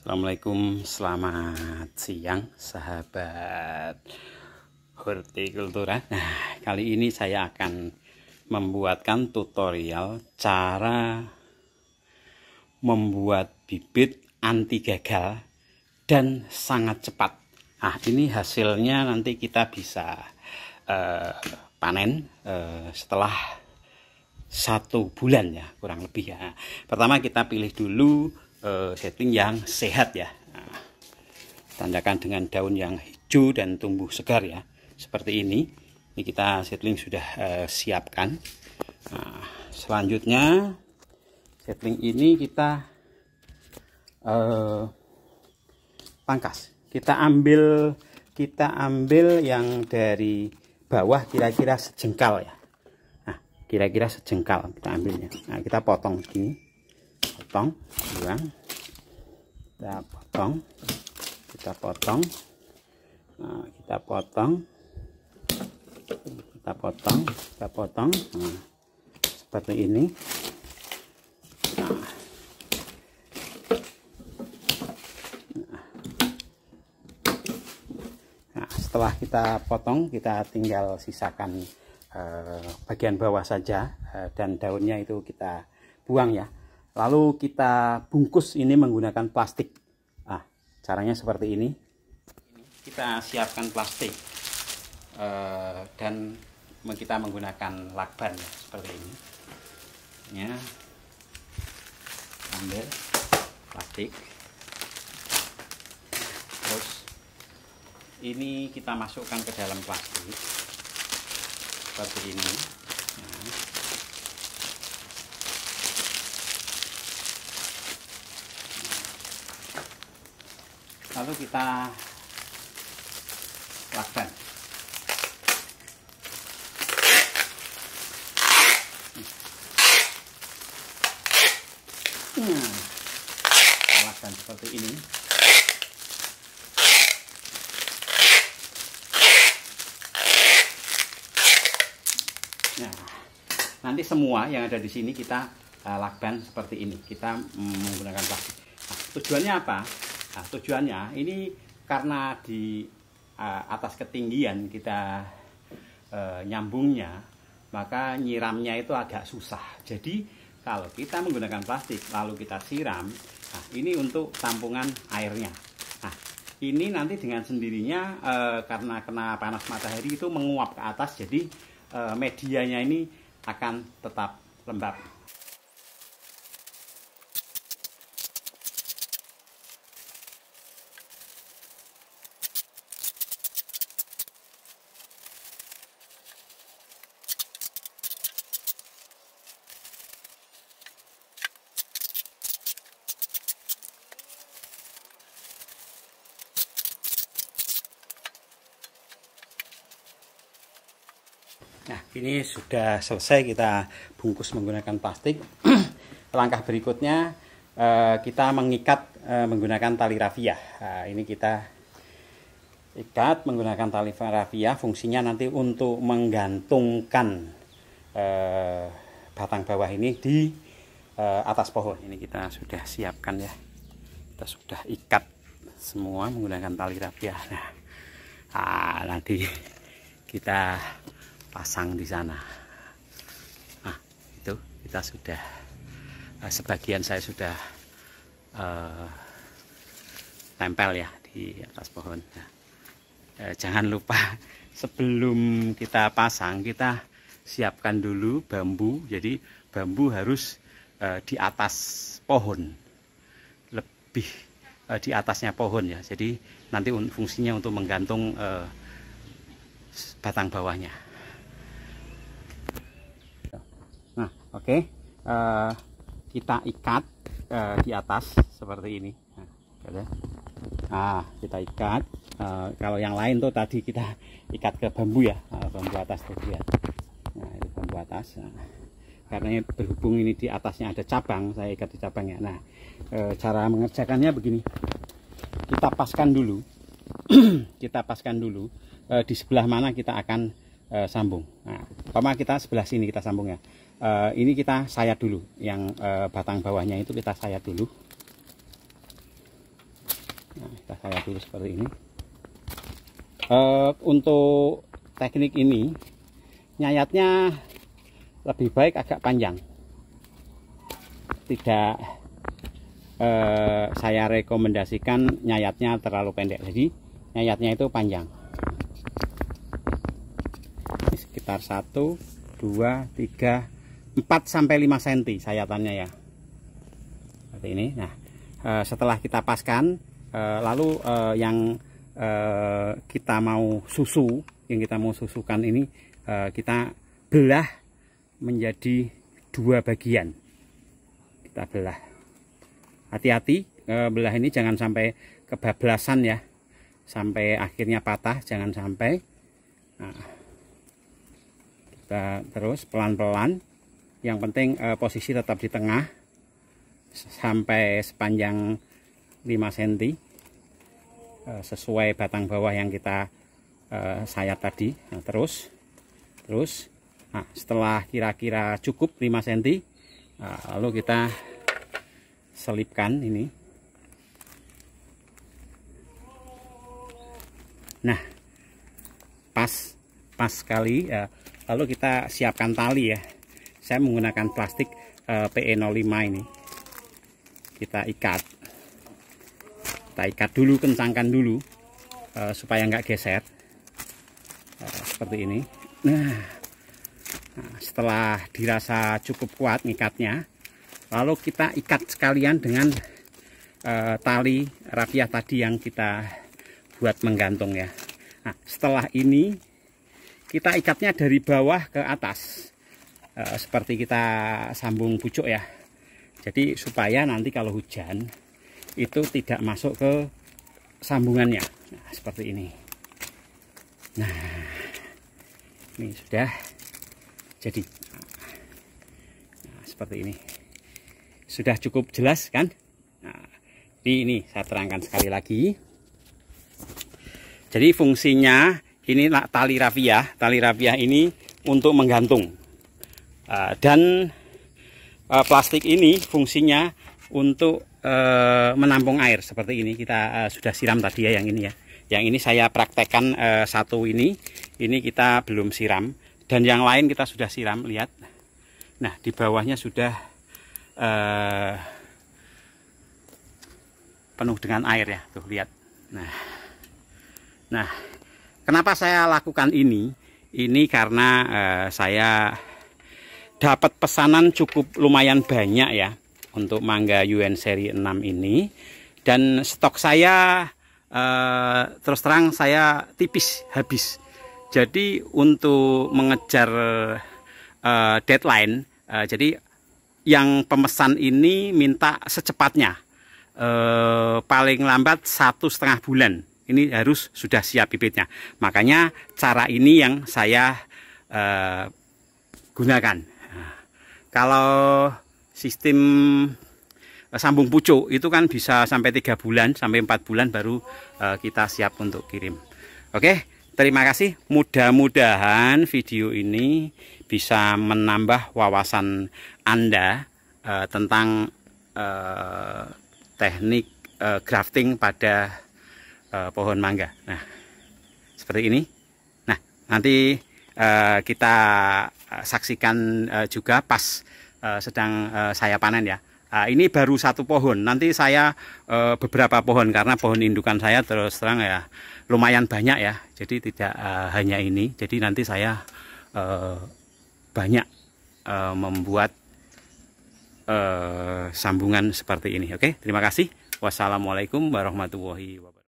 Assalamualaikum selamat siang sahabat hortikultura nah kali ini saya akan membuatkan tutorial cara membuat bibit anti gagal dan sangat cepat nah ini hasilnya nanti kita bisa uh, panen uh, setelah satu bulan ya kurang lebih ya pertama kita pilih dulu uh, setting yang sehat ya nah, tandakan dengan daun yang hijau dan tumbuh segar ya seperti ini ini kita setling sudah uh, siapkan nah, selanjutnya setling ini kita uh, pangkas kita ambil kita ambil yang dari bawah kira-kira sejengkal ya nah, kira-kira sejengkal kita ambilnya nah kita potong begini potong buang kita potong kita potong nah, kita potong kita potong kita potong nah, seperti ini nah. nah. setelah kita potong kita tinggal sisakan eh, bagian bawah saja eh, dan daunnya itu kita buang ya lalu kita bungkus ini menggunakan plastik ah caranya seperti ini kita siapkan plastik eh, dan kita menggunakan lakban seperti ini ya ambil plastik terus ini kita masukkan ke dalam plastik seperti ini lalu kita lakban hmm. lakban seperti ini nah, nanti semua yang ada di sini kita eh, lakban seperti ini kita mm, menggunakan plastik nah, tujuannya apa Nah, tujuannya ini karena di uh, atas ketinggian kita uh, nyambungnya, maka nyiramnya itu agak susah. Jadi kalau kita menggunakan plastik lalu kita siram, nah ini untuk tampungan airnya. Nah, ini nanti dengan sendirinya uh, karena kena panas matahari itu menguap ke atas, jadi uh, medianya ini akan tetap lembab. ini sudah selesai kita bungkus menggunakan plastik langkah berikutnya eh, kita mengikat eh, menggunakan tali rafia nah, ini kita ikat menggunakan tali rafia fungsinya nanti untuk menggantungkan eh, batang bawah ini di atas pohon ini kita sudah siapkan ya kita sudah ikat semua menggunakan tali rafia nah ah, nanti kita pasang di sana nah itu kita sudah eh, sebagian saya sudah uh, eh, tempel ya di atas pohon nah, eh, jangan lupa sebelum kita pasang kita siapkan dulu bambu jadi bambu harus uh, di atas pohon lebih uh, di atasnya pohon ya jadi nanti fungsinya untuk menggantung batang bawahnya oke okay. uh, eh, kita ikat uh, di atas seperti ini nah, ya. ah, kita ikat uh, kalau yang lain tuh tadi kita ikat ke bambu ya uh, bambu atas tadi ya nah itu bambu atas nah, karena berhubung ini di atasnya ada cabang saya ikat di cabangnya nah e, cara mengerjakannya begini kita paskan dulu kita paskan dulu e, di sebelah mana kita akan e, sambung nah kita sebelah sini kita sambung ya Eh, ini kita sayat dulu yang uh, batang bawahnya itu kita sayat dulu nah, kita sayat dulu seperti ini uh, untuk teknik ini nyayatnya lebih baik agak panjang tidak eh, saya rekomendasikan nyayatnya terlalu pendek jadi nyayatnya itu panjang Ini sekitar 1 2 3 4 sampai 5 cm sayatannya ya seperti ini nah eh, setelah kita paskan eh, lalu eh, yang kita mau susu yang kita mau susukan ini kita belah menjadi dua bagian kita belah hati-hati belah ini jangan sampai kebablasan ya sampai akhirnya patah jangan sampai nah, kita terus pelan-pelan yang penting uh, posisi tetap di tengah sampai sepanjang 5 cm uh, sesuai batang bawah yang kita uh, sayat tadi nah, terus terus nah, setelah kira-kira cukup 5 cm uh, lalu kita selipkan ini nah pas pas sekali ya. lalu kita siapkan tali ya saya menggunakan plastik uh, eh, PE05 ini kita ikat kita ikat dulu kencangkan dulu uh, supaya nggak geser uh, seperti ini nah, nah, setelah dirasa cukup kuat ngikatnya lalu kita ikat sekalian dengan tali rafia tadi yang kita buat menggantung ya nah setelah ini kita ikatnya dari bawah ke atas Eh, seperti kita sambung pucuk ya jadi supaya nanti kalau hujan itu tidak masuk ke sambungannya nah, seperti ini nah ini sudah jadi nah, seperti ini sudah cukup jelas kan nah, ini, ini saya terangkan sekali lagi jadi fungsinya ini tali rafia tali rafia ini untuk menggantung Ah, dan uh, plastik ini fungsinya untuk uh, menampung air seperti ini. Kita uh, sudah siram tadi ya yang ini ya. Yang ini saya praktekkan uh, satu ini. Ini kita belum siram dan yang lain kita sudah siram. Lihat. Nah di bawahnya sudah uh, penuh dengan air ya. Tuh lihat. Nah, nah kenapa saya lakukan ini? Ini karena uh, saya dapat pesanan cukup lumayan banyak ya untuk mangga UN seri 6 ini dan stok saya eh, terus terang saya tipis habis jadi untuk mengejar eh, deadline eh, jadi yang pemesan ini minta secepatnya paling lambat satu setengah bulan ini harus sudah siap bibitnya makanya cara ini yang saya gunakan kalau sistem eh, sambung pucuk itu kan bisa sampai tiga bulan sampai empat bulan baru eh, kita siap untuk kirim oke terima kasih mudah-mudahan video ini bisa menambah wawasan anda eh, tentang teknik grafting pada pohon mangga nah seperti ini nah nanti kita saksikan eh, juga pas eh, sedang eh, saya panen ya. ini baru satu pohon. Nanti saya beberapa pohon karena pohon indukan saya terus terang ya lumayan banyak ya. Jadi tidak hanya ini. Jadi nanti saya banyak membuat sambungan seperti ini. Oke, terima kasih. Wassalamualaikum warahmatullahi wabarakatuh.